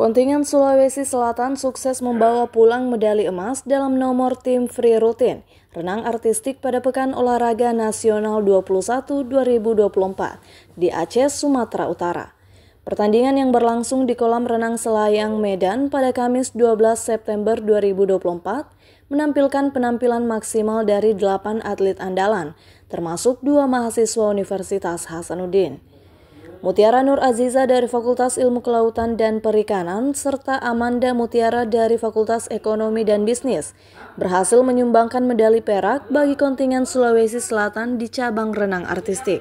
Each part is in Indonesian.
Kontingen Sulawesi Selatan sukses membawa pulang medali emas dalam nomor tim free rutin renang artistik pada Pekan Olahraga Nasional 21 2024 di Aceh, Sumatera Utara. Pertandingan yang berlangsung di kolam renang Selayang Medan pada Kamis 12 September 2024 menampilkan penampilan maksimal dari 8 atlet andalan, termasuk dua mahasiswa Universitas Hasanuddin. Mutiara Nur Aziza dari Fakultas Ilmu Kelautan dan Perikanan, serta Amanda Mutiara dari Fakultas Ekonomi dan Bisnis, berhasil menyumbangkan medali perak bagi kontingen Sulawesi Selatan di cabang renang artistik.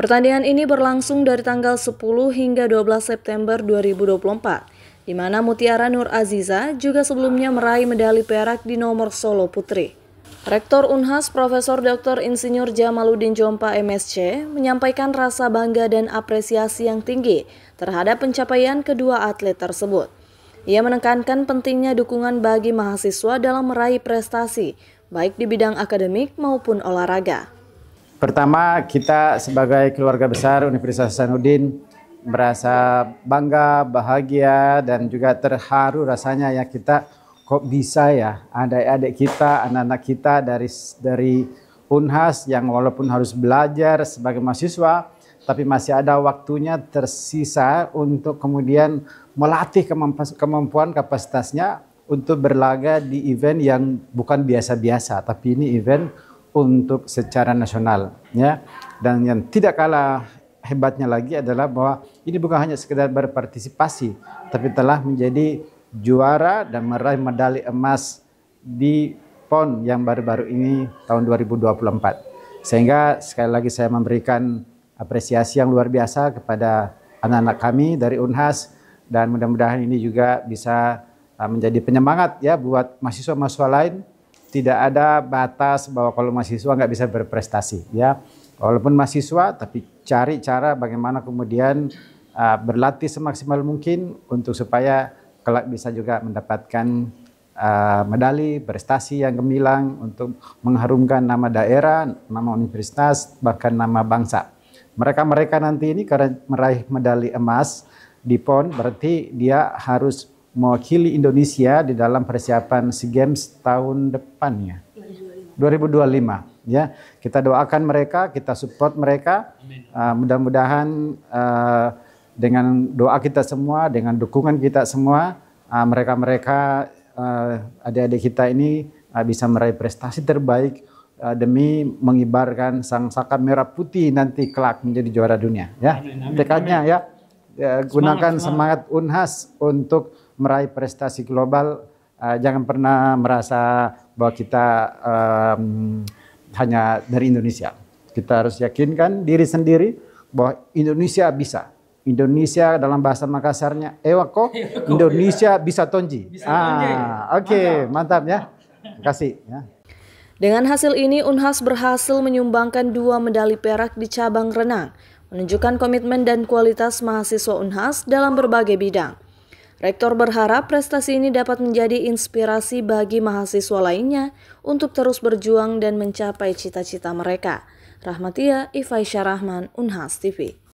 Pertandingan ini berlangsung dari tanggal 10 hingga 12 September 2024, di mana Mutiara Nur Aziza juga sebelumnya meraih medali perak di nomor solo putri. Rektor Unhas Profesor Dr. Insinyur Jamaluddin Jompa MSC menyampaikan rasa bangga dan apresiasi yang tinggi terhadap pencapaian kedua atlet tersebut. Ia menekankan pentingnya dukungan bagi mahasiswa dalam meraih prestasi, baik di bidang akademik maupun olahraga. Pertama, kita sebagai keluarga besar Universitas Hasanuddin merasa bangga, bahagia, dan juga terharu rasanya ya kita kok bisa ya adik-adik kita, anak-anak kita dari dari Unhas yang walaupun harus belajar sebagai mahasiswa tapi masih ada waktunya tersisa untuk kemudian melatih kemampuan kapasitasnya untuk berlaga di event yang bukan biasa-biasa tapi ini event untuk secara nasional ya dan yang tidak kalah hebatnya lagi adalah bahwa ini bukan hanya sekedar berpartisipasi tapi telah menjadi juara dan meraih medali emas di PON yang baru-baru ini tahun 2024. Sehingga sekali lagi saya memberikan apresiasi yang luar biasa kepada anak-anak kami dari Unhas dan mudah-mudahan ini juga bisa uh, menjadi penyemangat ya buat mahasiswa-mahasiswa lain. Tidak ada batas bahwa kalau mahasiswa nggak bisa berprestasi ya. Walaupun mahasiswa tapi cari cara bagaimana kemudian uh, berlatih semaksimal mungkin untuk supaya kelak bisa juga mendapatkan uh, medali, prestasi yang gemilang untuk mengharumkan nama daerah, nama universitas, bahkan nama bangsa. Mereka-mereka nanti ini karena meraih medali emas di PON berarti dia harus mewakili Indonesia di dalam persiapan SEA Games tahun depannya. 2025 ya. Kita doakan mereka, kita support mereka. Uh, mudah-mudahan uh, dengan doa kita semua, dengan dukungan kita semua, ah, mereka-mereka ah, adik-adik kita ini ah, bisa meraih prestasi terbaik demi mengibarkan sang saka merah putih nanti kelak menjadi juara dunia ya. Tekadnya ya, ya gunakan semangat, semangat. Unhas untuk meraih prestasi global. Jangan pernah merasa bahwa kita um, hanya dari Indonesia. Kita harus yakinkan diri sendiri bahwa Indonesia bisa Indonesia dalam bahasa Makassarnya ewako eh, ya? Indonesia bisa tonji. ah, oke, okay, mantap. ya. Terima kasih ya. Dengan hasil ini Unhas berhasil menyumbangkan dua medali perak di cabang renang, menunjukkan komitmen dan kualitas mahasiswa Unhas dalam berbagai bidang. Rektor berharap prestasi ini dapat menjadi inspirasi bagi mahasiswa lainnya untuk terus berjuang dan mencapai cita-cita mereka. Rahmatia Ifaisyah Rahman, Unhas TV.